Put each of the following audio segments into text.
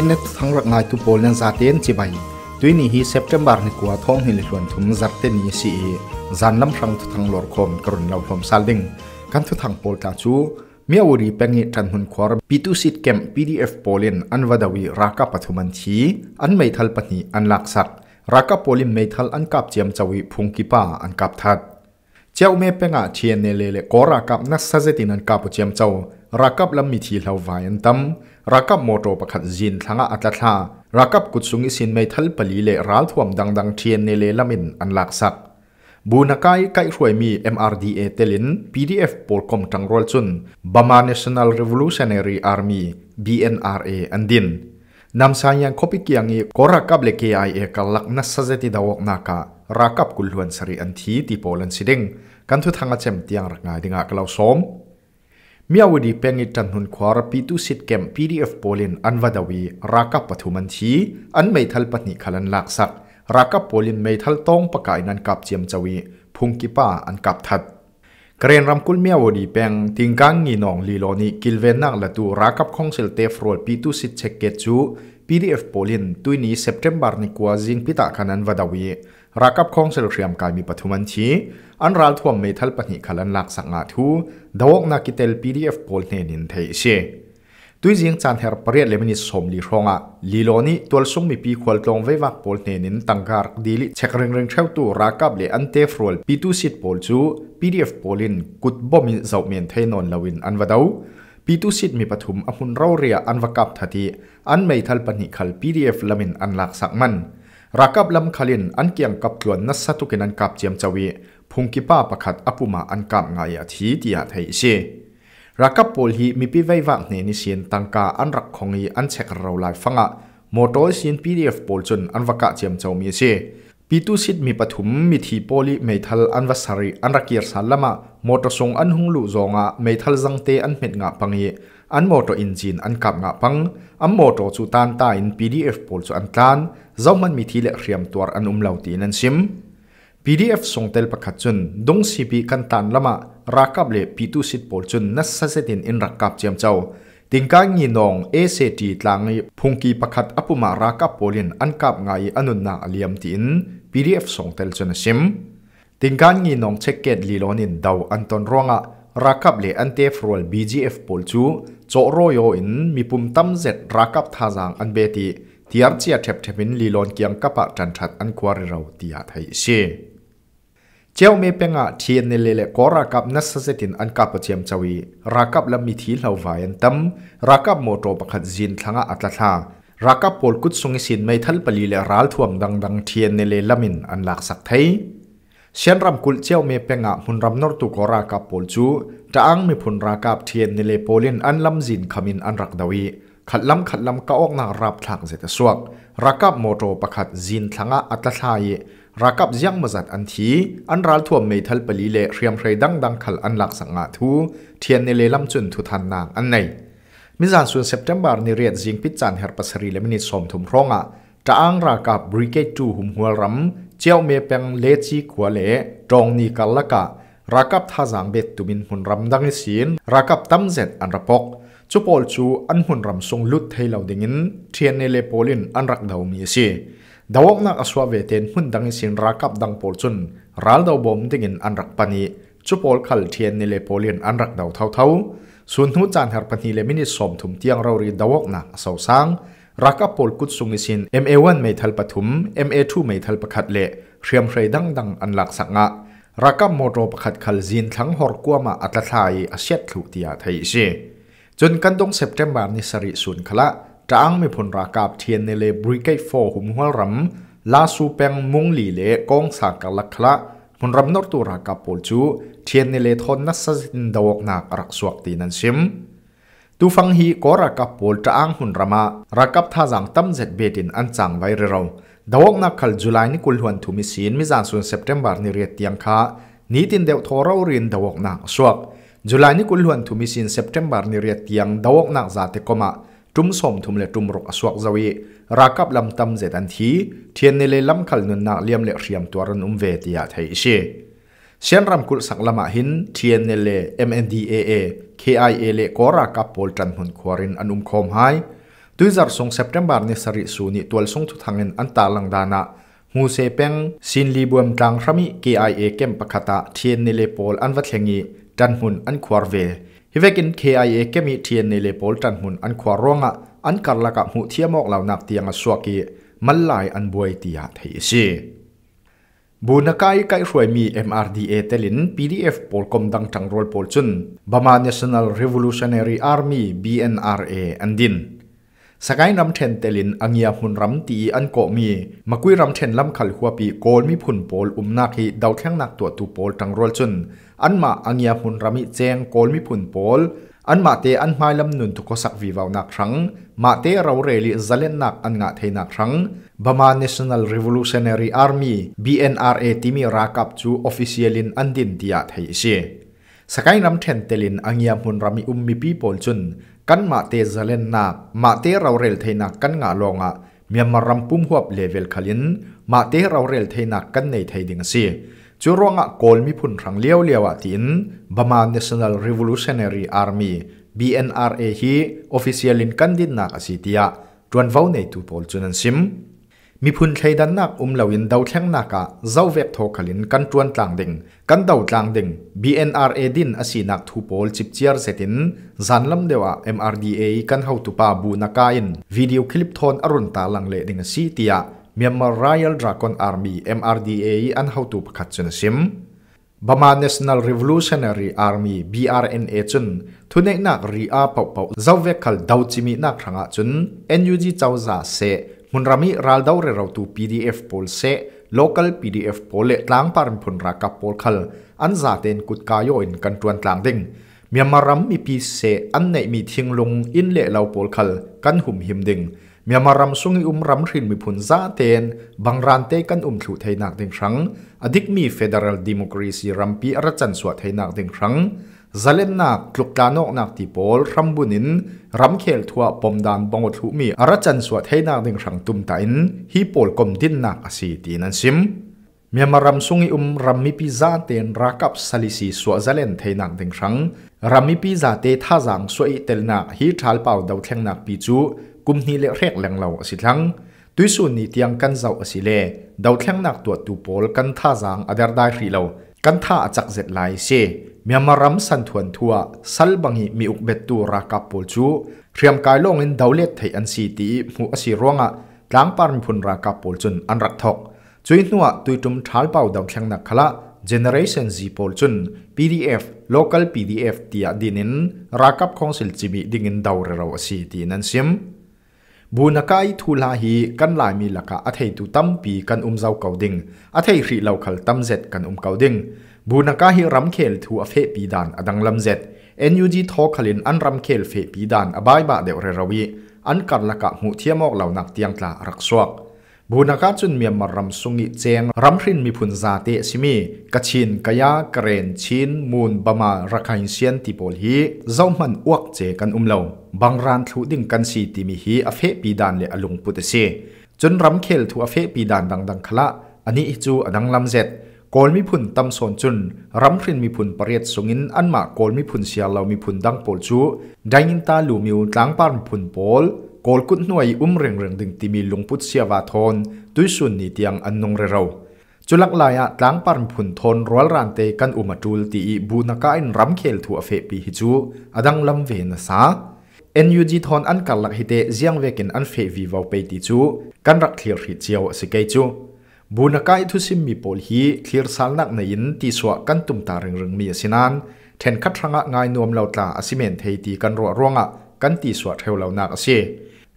ชินเนทั้งรักนายตุโปลนันซาเตียนจิบตุยนี่ฮีเซปเทมบาร์นี่กัวท้องหินชวนทุมจัดเตนีซีจานลำรังทุทังหลอดคมกรุณเราพมซาดิงกันทุทังโปลตาจูมีอวุธเป็นเหตุทันหุนควาร์ปีตุสิตเกม PDF โปเลนอันวดาวีราัาปฐุมันทีอันไม่ทัลปนีอันลักสักราัโปลินไม่ทัลอันกับเจียมจาวีพุงกิป้าอันกับทัด เจ้าเมเป็งอาเชียนเนเลเลกอรากับนักซาเซตินันกับเจียมจาวรากาับลำมีทีเหลาไวอันตั้มรักับมอโตประคัดจินทั้งอาตลารักับกุศลิสินไม่ทัลปลีเล่ร้าถ่วมดังดังเทียนเนเลลมินอันลักสัก บูนักไก่ไก่รวยมี MRDA เตลิน PDF ปอลคอมจังรอลซุนบามา National Revolutionary Army BNRA อันดินนำสายยังคบิกยังอีกรักกับเล็ก KIA กลักษณนัสเซติดาวกนักรักับกุลวนสรีอันทีที่โปลันสิดงกันทุกทางอาเจมตียงรักงายดิงกลาวซ้อมมีอวดีเพียงจันทุนควารปีตุสิทธิ์เกมพีดีเอฟโพลินอันวัดวีราคาปัจจุบันชีอันไม่ทัลปนิขลันลักษักราคาโพลินไม่ทัลต้องประกาศนันกับเจียมจวีพุงกีป้าอันกับทัด เกรนรำคุณมีอวดีเพียงติงกังงีนองลีโลนีกิลเวนนักละตูรักคาของเซลเตฟรอลปีตุสิทธิ์เช็คเกจูพีดีเอฟโพลินตุนี้เซปเทมเบอร์นิควาจิงพิตาคันอันวัดวีรากับคงเสลรียมกายมีปฐุมันชีอันรัลทวมเมทัลปนิขลันลักสังอาทูดวกนักกิเตลพีดีเอฟโพลเนนินเทเชตุยจิงจันเฮร์เปรียดเลมินิสมลีรองอะลีโลนีตัวสุ่มมีปีควลตรงเววักโพลเนนินตังการดีลิเช็คเริงเริงเช่าตัวรากับเลอันเตฟรอลปีตุสิตโพลจูพีดีเอฟโพลินกุดบ่มิเจ้าเมนเทนอนลาวินอันวดาวปีตุสิตมีปฐุมอภุนเราเรียอันวกับทัดีอันเมทัลปนิขลพีดีเอฟลามินอันลักสังมันรากับลำคลินอันเกี่ยงกับกลวนนัสตุกินันกับเจียมจวีพุงกิป้าประคัดอปุมาอันกับไงอาทีเดียไทยเชรักับปอลฮีมีปีไว้วางเนนิเซียนตังกาอันรักของฮีอันเช็คเราลายฟังะมอตอเซียนพีดีเอฟปอลจนอันวกะเจียมจวมีเชปีตุสิดมีปฐุมมีทีโปลิเมทัลอันวัสรีอันรักเกียร์สัลลามะมอตอสงอันหุงลุจงะเมทัลจังเตอันเม็ดงะปังเยอันโมโตอินจินอันกับงะพังอันโมโตสุตานตาอิน PDF ปูลสูอันตาน zoom มันมีที่เล็กเรียมตัวอันอุ้มเหล่าตีนันซิม PDF ส่งเตลประคัจุนดงซีบีกันตานละมารักกับเล่ปีตุสิท์ปูลจุนนัสเซตินอินรักกับเจียมเจ้าติงกางยีนองเอเซตีตลางพุงกีประคัดอปุมารักกับปูลินอันกับไงอีันุนนาเลียมตีน PDF ส่งเตลจุนซิมติงกางยีนองเช็คเกตลีโอนินเดาอันตนร้องอ่ะรักับเลอันเทฟรัวบีจีเอฟปอลชูโจโรโยอินมีปุ่มตั้มเจ็ดรักับท่าทางอันเบติที่อาจจะแทบทะเป็นลีลอนเกียงกับปะจันทร์ชัดอันควาเราตีอาไทยเช่เจ้าเมเปงะเทียนเลเล่กอรักับนัสเซตินอันกับเจียมจาวีรักับลำมีทีเหล่าไวยันตั้มรักับโมโตปะขัดจินทั้งอาตลารักับปอลกุดสงสินไม่ทัลปลีเลรัลทวงดังดังเทียนเลเล่ลำมินอันหลักสักไทยเช่นรำกุลเจ้าเมเปงะมุนรำนอร์ตุกรากับปอลจูจะอ้างมีผลรากับเทียนในเลโปเลียนอันลำจินขมินอันรักดาวีขัดลำขัดลำก็ออกนารับทางเสตสวกรักับโมโตประคัดจินทังะอัตชายรักับยังมจัดอันทีอันรัลทัมวเมทัลปลีเลเรียมเรดังดังขัดอันหลักสังอาทูเทียนในเลลำจุนทุทันนางอันในมิจานส่วนเซปเทมบาร์นิเรียดจิงพิจานเฮรปัสรีเลมินิสอมทุมร้องอ่ะจะอ้างรากับบริเกตูหุมหัวรำเจ้าเมเปงเลจีัวเลตรงนี้กัลละกะรักับท่าจางเบ็ดตุมินหุ่นรำดังสินรักับตั้มเจ็ดอันรปกจุปอลชูอันหุ่นรำทรงลุดให้เราดิ่งิน เทียนนเลโปลินอันรักดาวมีสิดาวกนักอสวาเวเทนหุ่นดังสินรักับดังปอลจุนรัลดาวบอมดิ่งินอันรักปานีจุปอลขัลเทียนนเลโปลินอันรักดาวเท่าเท่าส่วนหุ่นจานฮารปานีเลมินิสอมถุมเตียงเรารีดาวกนักเสาสร้างรักอปอลกุดสุงิสิน MA1 ไม่ทัลปฐุม MA2 ไม่ทัลปขัดเละเรียมเรดังดังอันหลักสังะรักมอโรปขัดขลจินทั้งหอรกัวมาอัตลายอาเซียถูกตียไทยเชจนกันตรงเซปเทมบานิสริสุนคละจ้างไม่ผลรากาบเทียนในเลบริเกตโฟหุมหัวรำลาสูเปงมุงลีเละกองสากลักละผลรำนอร์ตุรากาปอลจูเทียนในเลทอนนัสสินดาวกนักรักสวกตีนันซิมตูฟังฮีก็รักกับปูลจะอ้างหุ่นรามารักกับท่าจังตั้มเจ็ดเบดินอันจังไว้เร็วดาวนักขัลจุลัยนีุ่ลหวนทุมิสินมิจานสุนเซปเทมบาร์นี่เรียตียงคานี่ตินเดวทอร์เรียนดาวนักสวกจุลัยนีุ่ลหวนทุมิสินเซปเทมบาร์นี่เรียตียงดาวนักจาตกมาจุมสมทุมเลจุมรกสวกจวีรักกับลำตั้มเจ็ดอันที เทียนในเลลำขัลนุนนักเลียมเลเรียมตัวรันอุมเวทียาไทยเช่เชียนรำกุลสังลมาหิน TNL MNDAA KIA เลกอร่ากับพอลจันหุนควารินอนุมคมไฮตุยจารสงเซปเทมบาร์นิสริสูนิตัวสงทุทางเงินอันตาลังดานะมูเซเปงซินลีบวมจางรามิ KIA เกมปะคตะ TNL พอลอันวัดเฮงีจันหุนอันควาเวฮิเวกิน KIA เกมี TNL พอลจันหุนอันควารวงะอันการละกับหูเทียมอกเหล่านักเตียงสวกีมันลายอันบวยตียาไทยซีบุนักไก่ไก่รวยมี MRDA เตลิน PDF ปอลคอมดังจังรอลปอลจุนบามา National Revolutionary Army BNRA อันดินสกายรำเทนเตลินอังยาหุนรำตีอันโกมี มากุยรำเทนลำขัลหัวปีโกลมีผุนโอลอุมนาคีดาวแข้งนักตัวตูโอลจังรอลจุนอันมาอังยาหุนรำมิแจงโกลมีผุนโอล an ma te an mai lam nun tu ko sak vi wau nak rang ma te rau reli zalen nak an nga the nak rang bama national revolutionary army bnra timi rakap chu officialin an din tia thei si sakai ram then telin angia mun rami ummi people chun kan ma te zalen nak ma te rau rel thei nak kan nga longa miamar ram pum huap level khalin ma te rau rel thei nak kan nei thei ding si จูรงอ่งกอลมีพุ่นรังเลียวเลียวอ่ะินบามา National Revolutionary Army BNRA ฮีอ o f f เ c i a l in กันดินนักสิติยาจวนว้าในตูปอลจุนันซิมมีพุ่นใช้ดันนักอุ้มเลวินดาวแข็งนักะเจ้าเว็บทอคลินกันจวนต่างดิ่งกันดาวต่างดิ่ง BNRA ดินอสีนักทูปอลจิบเจียร์เซตินจันลำเดียวะ MRDA คันเฮาตุปาบูนักกาอินวิดีโอคลิปทอนอรุณตาลังเลดิ่งสิติยา Myanmar Royal Dragon Army MRDA an hautu pakhat chun sim Bama National Revolutionary Army BRNA chun thunei nak ri a pau pau zauve khal dau chimi nak thranga chun NUG chawza se munrami ral dau re rautu PDF pol se local PDF pol le tlang parin phun ra ka pol khal an za ten kut ka yo in kan tuan tlang ding Myanmar ram mi pi se an nei mi thinglung in le lau pol khal kan hum him ding มียมารำสซุงอุมรัมรินมีผลซาเตนบางรันเตกันอุมถูไทยนักดึงครั้ง อดิตมีเฟเดรัลดิโมครีซีรำปีอรจันสวดไทยนักดึงครั้งซาเลนนักกลุกกานอกนักตีโปลรำบุนินรำเคลทัวปมดานบงอทุมีอรจันสวดไทยนักดึงครั้งตุมตินฮีโปลกมดินนักอสีตีนันซิมเมียมารำสซุงอุมรำมีปิซาเตนรักับซาลิซีสวดซาเลนไทยนักดึงครั้งรำมีปิซาเตท่าจังสวดอิเตลนักฮีทัลเป่าดาวเทงนักปีจูกุมนีเล็เกแหลงเหลาสิทั้งตุยสวนีเตียงกันเจ้าสิเลเดาวแท่งนักตัวตูโอลกันท่าจางอดรได้รีเรากันท่าจักเจ็ดล่เซมียมารำสันทวนทัวสัลบังหีมีอุกเบตูรากับปูจูเรียมกายลงงินดาวเลดไทยอันซีตีมูอสิร่วงะล้างปาร์มพุนรากับปูจุนอันรักทอกจุยนัวตุยจุมทาลเป่าดาวแข็งนักขละ generation Z ปูจุน PDF local PDF ตียดินินราคาของสิลจิมีดิ่งินดาวเรราสีตีนันซิมบูนกายทูลาฮีกันลายมีลักะอัฐตุตัมปีกันอุมเจ้าเกาดิงอัฐรีเหล่าขัลตัมเจ็ดกันอุมเกาดิงบูนกาฮีรำเคลทูอเฟปีดานอดังลำเจ็ดเอ็นยูจีทอคลินอันรำเคลเฟปีดานอบายบะเดวเรรวีอันกันลักะหูเทียมอกเหล่านักเตียงตลารักสวกบุนักจุนเมียมารำสุงิเจงรำรินมีพุนซาเตชิมีกะชินกยากรเรนชินมูนบามาระคายเซียนติโปลฮี เจ้ามันอวกเจกันอุมเลวบางรานทุดิ่งกันสีติมีฮีอเฟปีดานเลอลุงปุตเซจนรำเคลทุอเฟปีดานดังดังคละ อันนี้จูอดังลำเจ็ด โกลมีพุนตำสนจุนรำรินมีพุนปรียดสุงินอันมาโกลมีพุนเชียเรามีพุนดังโปลจูได้ยินตาลูมิวตังปานพุนโปลโกลกุดหน่วยอุ้มเร่งเร่งดึงตีมีลุงพุทธเสียวาทอนด้วยสุนนีเตียงอันนงเรเราจุลักลายอะล้างปัรมผุนทนรัวรันเตกันอุมาจูลตีบูนักอินรำเคลทัวเฟปีฮิจู อดังลำเวนซานยูจ g ทอนอันกัลลักฮิเตเจียงเวกินอันเฟวีวาวไปตีจูกันรักเคลียร์ฮิเจียวสิเกจู บูนักอิทุสิมมีโพลฮีเคลียร์สารนักในยินตีสวกันตุมตาเริงเริงมีสินันแทนคัดรางะงายนวมเหล่าตาอสิเมนเทตีกันรัวร่วงอะกันตีสวเทวเหล่านักเสีย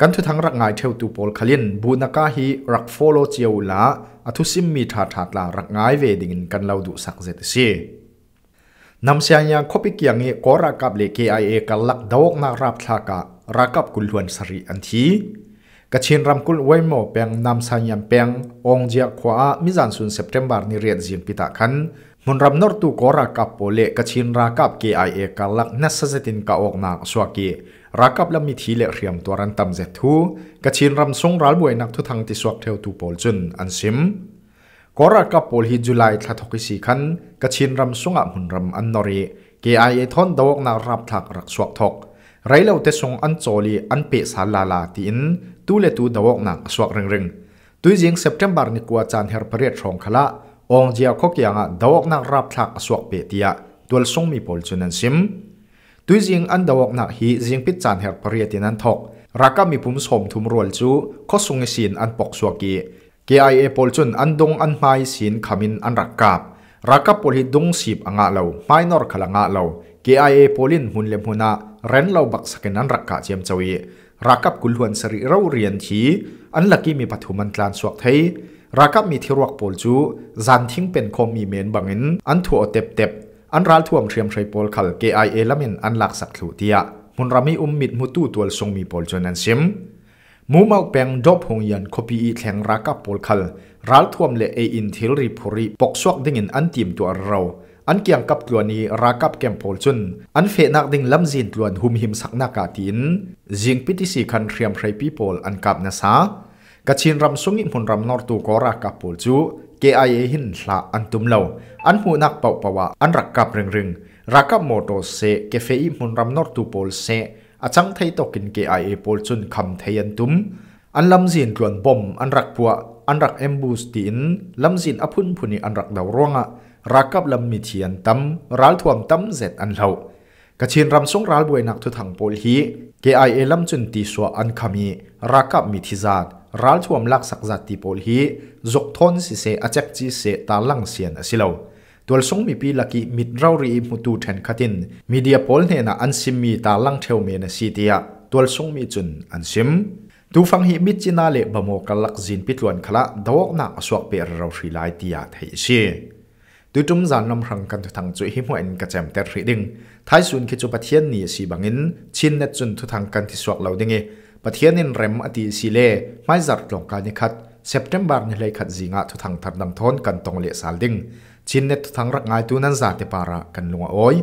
กันทุทังรักไงเทวตูโอลขลินบูนักาฮีรักโฟโลเจียวลาอทุสิมมีถาถาลา รักไงเวดิงกันเลาดูสักเจตสีนำเสียงยังคบิกยังเอกอรักับเลกไอเอกันลักดอกนารับทากะรักับกุลวนสรีอันทีกชินรำกุลไว้หมอเปียงนำสายังเปียงองเจียความิจันสุนเซปเทมบาร์นิเรียนเสียงพิตาคันมุนรำนอร์ตูกอรักับโปเลกชินรากับเกไอเอกันลักนัสเซตินกะออกนาสวากีรักับลมีทีเละเรียมตัวรันตำเจทูกะชินรำทรงรัลบวยนักทุทังติสวกเทวตูโปลจุนอันซิมกอรักับโปลฮิจุไลทัทกิสีคันกะชินรำทรงอับหุนรำอันนอรีเกไอเอทอนดวกนารับถักรักสวกทกไรเลวเตสงอันโจลีอันเปสาลาลาตีนตูเลตูดวกนักสวกเริงเริงตุยจีงเซปเทมบาร์นิกัวจานเฮอร์เปเรียทรองคละองเจียคกยังอ่ะดวกนักรับถักสวกเปตียตัวรงมีโปลจุนอันซิมตุยจิงอันดาวกนักฮีจิงพิจารณาเปรียตินันทกรักกมีผุ่มสมทุมรวลจูข้อสุงสินอันปกสวกีกอเอปอลจุนอันดงอันไม่สินขมินอันรักกับรักกปอลฮิดงสีบอ่างเลวไม่นอร์ขลังอ่างเลวอเอปอลินหุนเลมหุนาเรนเลวบักสกินันรักกบเจียมจวีรักกุลหวนสริเราเรียนทีอันลักีมีปฐุมันกลานสวกไทยรักกมีทิรวกปอลจูจันทิ้งเป็นคมมีเมนบังอิน อันถั่วเต็บเต็บอันรัลท่วมเตรียมใช้ปอลขัล KIA ละมมนอันหลักสักขุเทียมุนรามีอุมมิดมุตูตัวทรงมีปอลจนนันซิม มูมาเปงดบหงยันคบีอีแข็งรักกับปอลขัลรัลท่วมเลเออินเทลริพุริปกสวกดิ่งอันทีมตัวเรา อันเกี่ยงกับตัวนี้รักกับแกมปอลจุนอันเฟนักดิ่งลำจินตัวหุมหิมสักนากาตินจิงพิติสีคันเตรียมใช้ปีปอลอันกับนาซากระชินรำสุงิมุนรำนอร์ตูกอรักกับปอลจู KIA hin la an tum lo an mu nak pau pawa ah, an rakap ring ring rakap moto se ke fei mun ram nor tu pol se achang thei tokin KIA pol chun kham thei an tum an lam zin tluan bom an rak puwa an rak embus ti in lam zin aphun phuni an rak dau ronga rakap lam mi thian tam ral thuam tam zet an lo ka chin ram song ral buai nak thu thang pol hi KIA lam chun ti so an khami rakap mi thi zat ral chuam lak sak zat ti pol hi zok thon si se achek chi se ta lang sian asilo tual sung mi pi laki mit rau ri mu tu then khatin media pol ne na an sim mi ta lang theu me na si tia tual sung mi chun an sim tu fang hi mit china le bamo kalak zin pitluan khala dawk na aswak pe rau ri lai tia thei si tu tum zan nam rang kan thu thang chu hi moin ka chem ter ri ding thai sun khi chu pathian ni si bangin chin net chun thu thang kan thi suak lo dinge ประเทศนินเรมอตีซิเลไม่จัดคลงการนิคัดเซปเทมบาร์นี่เลยขัดจิงะทุทังทัดดำทนกันตรงเลสาลดิงชินเนทุทังรักงายตัวนั้นซาเตปาระกันลงอ้อย